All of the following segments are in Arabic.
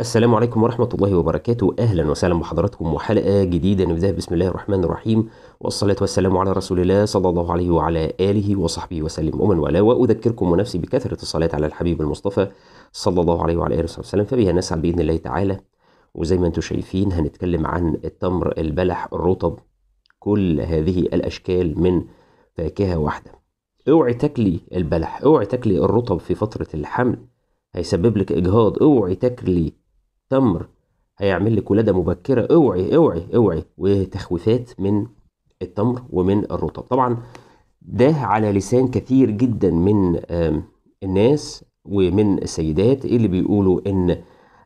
السلام عليكم ورحمة الله وبركاته أهلا وسهلا بحضراتكم وحلقة جديدة نبدأها بسم الله الرحمن الرحيم والصلاة والسلام على رسول الله صلى الله عليه وعلى آله وصحبه وسلم أمن ولا وأذكركم ونفسي بكثرة الصلاة على الحبيب المصطفى صلى الله عليه وعلى آله وصحبه وسلم فبها نسعد بإذن الله تعالى وزي ما انتم شايفين هنتكلم عن التمر البلح الرطب كل هذه الأشكال من فاكهة واحدة اوعي تاكلي البلح اوعي تاكلي الرطب في فترة الحمل هيسبب لك إجهاض اوعي تاكلي تمر هيعمل لك ولاده مبكره اوعي اوعي اوعي وتخويفات من التمر ومن الرطب طبعا ده على لسان كثير جدا من الناس ومن السيدات اللي بيقولوا ان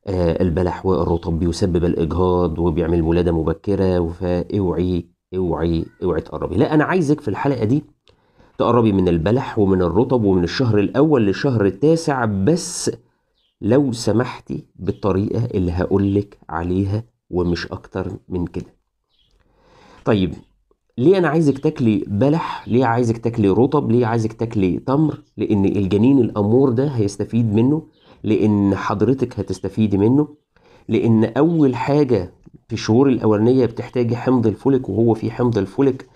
آه، البلح والرطب بيسبب الاجهاض وبيعمل ولاده مبكره فاوعي اوعي اوعي تقربي لا انا عايزك في الحلقه دي تقربي من البلح ومن الرطب ومن الشهر الاول للشهر التاسع بس لو سمحتي بالطريقة اللي هقولك عليها ومش أكتر من كده طيب ليه أنا عايزك تاكلي بلح ليه عايزك تاكلي رطب ليه عايزك تاكلي تمر لأن الجنين الأمور ده هيستفيد منه لأن حضرتك هتستفيدي منه لأن أول حاجة في الشهور الأولانية بتحتاجي حمض الفوليك وهو في حمض الفوليك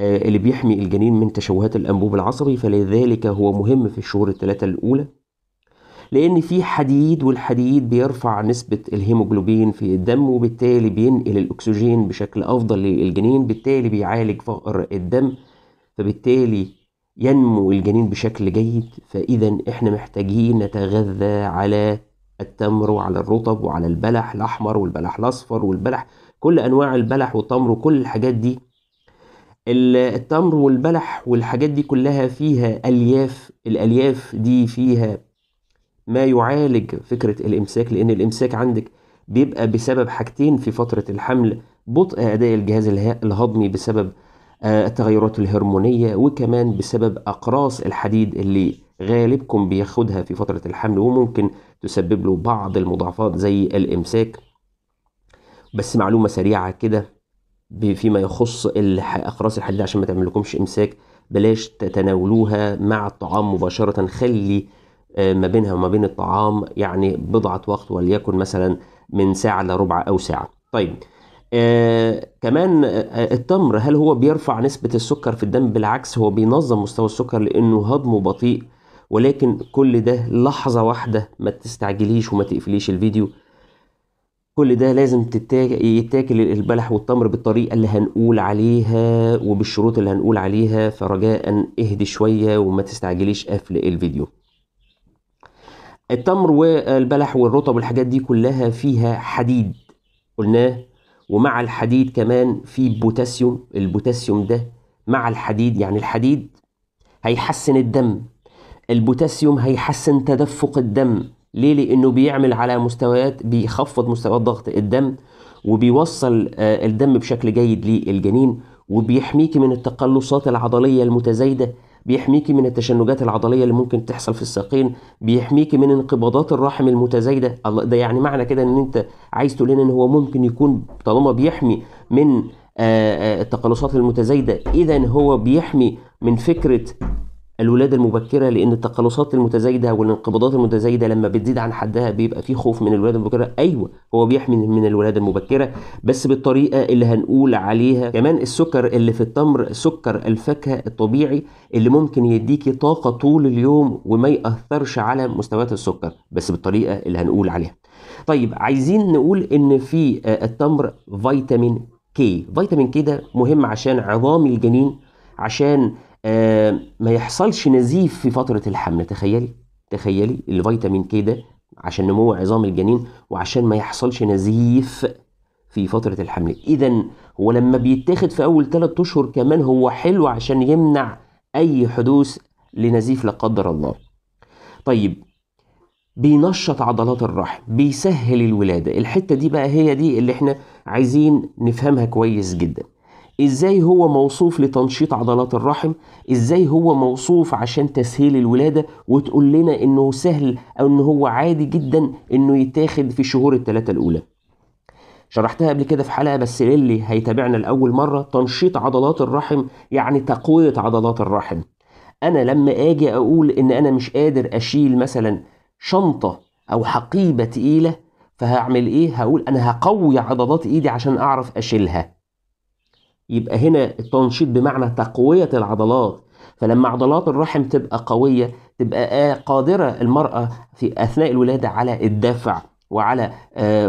آه، اللي بيحمي الجنين من تشوهات الأنبوب العصبي فلذلك هو مهم في الشهور الثلاثة الأولى لان في حديد والحديد بيرفع نسبه الهيموجلوبين في الدم وبالتالي بينقل الاكسجين بشكل افضل للجنين بالتالي بيعالج فقر الدم فبالتالي ينمو الجنين بشكل جيد فاذا احنا محتاجين نتغذى على التمر وعلى الرطب وعلى البلح الاحمر والبلح الاصفر والبلح كل انواع البلح والتمر وكل الحاجات دي التمر والبلح والحاجات دي كلها فيها الياف الالياف دي فيها ما يعالج فكرة الإمساك لأن الإمساك عندك بيبقى بسبب حاجتين في فترة الحمل بطء أداء الجهاز الهضمي بسبب آه، التغيرات الهرمونية وكمان بسبب أقراص الحديد اللي غالبكم بياخدها في فترة الحمل وممكن تسبب له بعض المضاعفات زي الإمساك بس معلومة سريعة كده فيما يخص أقراص الحديد عشان ما تعملكمش إمساك بلاش تتناولوها مع الطعام مباشرة خلي آه، ما بينها وما بين الطعام يعني بضعة وقت وليكن مثلا من ساعة لربع أو ساعة طيب آه كمان آه، آه، التمر هل هو بيرفع نسبة السكر في الدم بالعكس هو بينظم مستوى السكر لأنه هضمه بطيء ولكن كل ده لحظة واحدة ما تستعجليش وما تقفليش الفيديو كل ده لازم يتاكل البلح والتمر بالطريقة اللي هنقول عليها وبالشروط اللي هنقول عليها فرجاء اهدي شوية وما تستعجليش قفل الفيديو التمر والبلح والرطب والحاجات دي كلها فيها حديد قلناه ومع الحديد كمان في بوتاسيوم البوتاسيوم ده مع الحديد يعني الحديد هيحسن الدم البوتاسيوم هيحسن تدفق الدم ليه لانه بيعمل على مستويات بيخفض مستويات ضغط الدم وبيوصل آه، الدم بشكل جيد للجنين وبيحميك من التقلصات العضليه المتزايده بيحميكي من التشنجات العضليه اللي ممكن تحصل في الساقين بيحميكي من انقباضات الرحم المتزايده ده يعني معنى كده ان انت عايز تقول ان هو ممكن يكون طالما بيحمي من آه، آه، التقلصات المتزايده اذا هو بيحمي من فكره الولادة المبكرة لأن التقلصات المتزايدة والانقباضات المتزايدة لما بتزيد عن حدها بيبقى في خوف من الولادة المبكرة أيوة هو بيحمي من الولادة المبكرة بس بالطريقة اللي هنقول عليها كمان السكر اللي في التمر سكر الفاكهة الطبيعي اللي ممكن يديكي طاقة طول اليوم وما يأثرش على مستويات السكر بس بالطريقة اللي هنقول عليها طيب عايزين نقول إن في آه، التمر فيتامين كي فيتامين كي ده مهم عشان عظام الجنين عشان آه، ما يحصلش نزيف في فتره الحمل تخيلي تخيلي الفيتامين كي ده عشان نمو عظام الجنين وعشان ما يحصلش نزيف في فترة الحمل إذا هو لما بيتاخد في أول 3 أشهر كمان هو حلو عشان يمنع أي حدوث لنزيف لا قدر الله طيب بينشط عضلات الرحم بيسهل الولادة الحتة دي بقى هي دي اللي احنا عايزين نفهمها كويس جداً ازاي هو موصوف لتنشيط عضلات الرحم ازاي هو موصوف عشان تسهيل الولادة وتقول لنا انه سهل او انه هو عادي جدا انه يتاخد في شهور الثلاثة الاولى شرحتها قبل كده في حلقة بس للي هيتابعنا لأول مرة تنشيط عضلات الرحم يعني تقوية عضلات الرحم أنا لما أجي أقول إن أنا مش قادر أشيل مثلا شنطة أو حقيبة تقيلة فهعمل إيه؟ هقول أنا هقوي عضلات إيدي عشان أعرف أشيلها يبقى هنا التنشيط بمعنى تقوية العضلات فلما عضلات الرحم تبقى قوية تبقى قادرة المرأة في أثناء الولادة على الدفع وعلى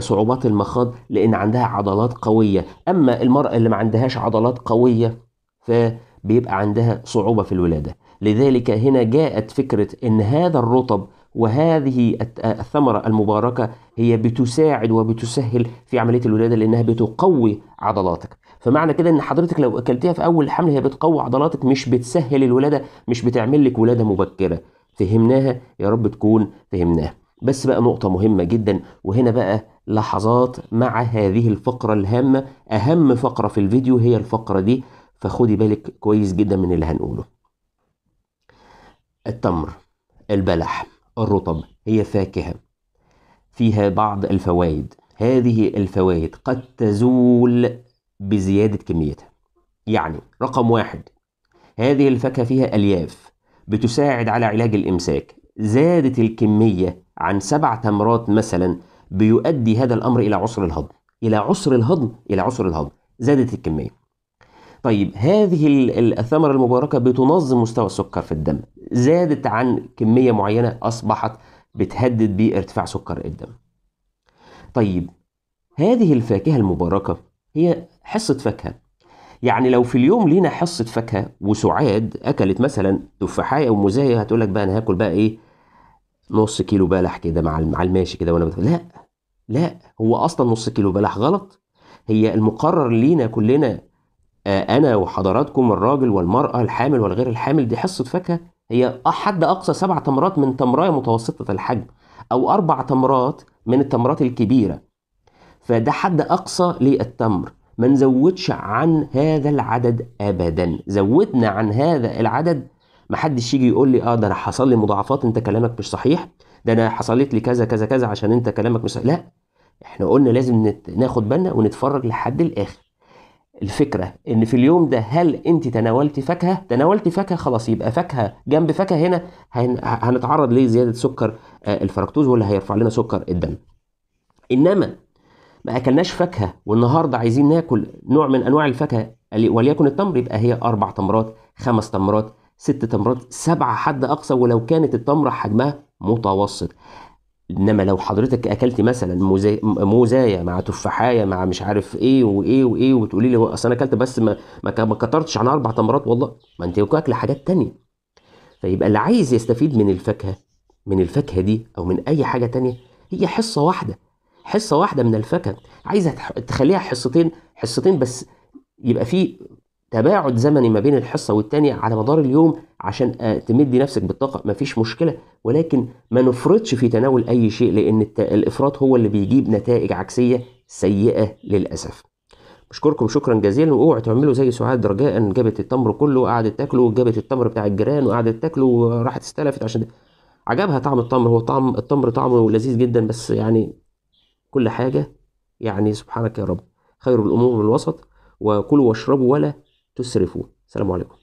صعوبات المخاض لأن عندها عضلات قوية أما المرأة اللي ما عندهاش عضلات قوية فبيبقى عندها صعوبة في الولادة لذلك هنا جاءت فكرة أن هذا الرطب وهذه الثمرة المباركة هي بتساعد وبتسهل في عملية الولادة لأنها بتقوي عضلاتك فمعنى كده ان حضرتك لو اكلتيها في اول الحمل هي بتقوي عضلاتك مش بتسهل الولاده مش بتعمل لك ولاده مبكره فهمناها يا رب تكون فهمناها بس بقى نقطه مهمه جدا وهنا بقى لحظات مع هذه الفقره الهامه اهم فقره في الفيديو هي الفقره دي فخدي بالك كويس جدا من اللي هنقوله التمر البلح الرطب هي فاكهه فيها بعض الفوائد هذه الفوائد قد تزول بزيادة كميتها يعني رقم واحد هذه الفاكهة فيها ألياف بتساعد على علاج الإمساك زادت الكمية عن سبع تمرات مثلا بيؤدي هذا الأمر إلى عسر الهضم إلى عسر الهضم إلى عسر الهضم زادت الكمية طيب هذه الثمرة المباركة بتنظم مستوى السكر في الدم زادت عن كمية معينة أصبحت بتهدد بارتفاع سكر الدم طيب هذه الفاكهة المباركة هي حصة فاكهة يعني لو في اليوم لينا حصة فاكهة وسعاد أكلت مثلا تفاحية وموزاية هتقول لك بقى أنا هاكل بقى إيه نص كيلو بلح كده مع مع الماشي كده وأنا بتفل. لا لا هو أصلا نص كيلو بلح غلط هي المقرر لينا كلنا آه، أنا وحضراتكم الراجل والمرأة الحامل والغير الحامل دي حصة فاكهة هي حد أقصى سبع تمرات من تمراية متوسطة الحجم أو أربع تمرات من التمرات الكبيرة فده حد أقصى للتمر ما نزودش عن هذا العدد أبدا زودنا عن هذا العدد محدش يجي يقول لي اه ده انا حصل لي مضاعفات انت كلامك مش صحيح ده انا حصلت لي كذا كذا كذا عشان انت كلامك مش صحيح لا احنا قلنا لازم ناخد بالنا ونتفرج لحد الاخر الفكرة ان في اليوم ده هل انت تناولت فاكهة تناولت فاكهة خلاص يبقى فاكهة جنب فاكهة هنا هنتعرض لزيادة سكر آه، الفركتوز واللي هيرفع لنا سكر الدم انما ما اكلناش فاكهه والنهارده عايزين ناكل نوع من انواع الفاكهه وليكن التمر يبقى هي اربع تمرات خمس تمرات ست تمرات سبعه حد اقصى ولو كانت التمره حجمها متوسط انما لو حضرتك اكلت مثلا موزايه مع تفاحايه مع مش عارف ايه وايه وايه وتقولي لي اصل انا اكلت بس ما ما كترتش عن اربع تمرات والله ما انت واكله حاجات تانية فيبقى اللي عايز يستفيد من الفاكهه من الفاكهه دي او من اي حاجه تانية هي حصه واحده حصه واحده من الفكك عايزه تخليها حصتين حصتين بس يبقى في تباعد زمني ما بين الحصه والتانيه على مدار اليوم عشان آه، تمدي نفسك بالطاقه مفيش مشكله ولكن ما نفرطش في تناول اي شيء لان الافراط هو اللي بيجيب نتائج عكسيه سيئه للاسف بشكركم شكرا جزيلا واوعوا تعملوا زي سعاد رجاء جابت التمر كله وقعدت تاكله وجابت التمر بتاع الجيران وقعدت تاكله وراحت استلفت عشان عجبها طعم التمر هو طعم التمر طعمه لذيذ جدا بس يعني كل حاجة يعني سبحانك يا رب خير الأمور الوسط وكلوا واشربوا ولا تسرفوا السلام عليكم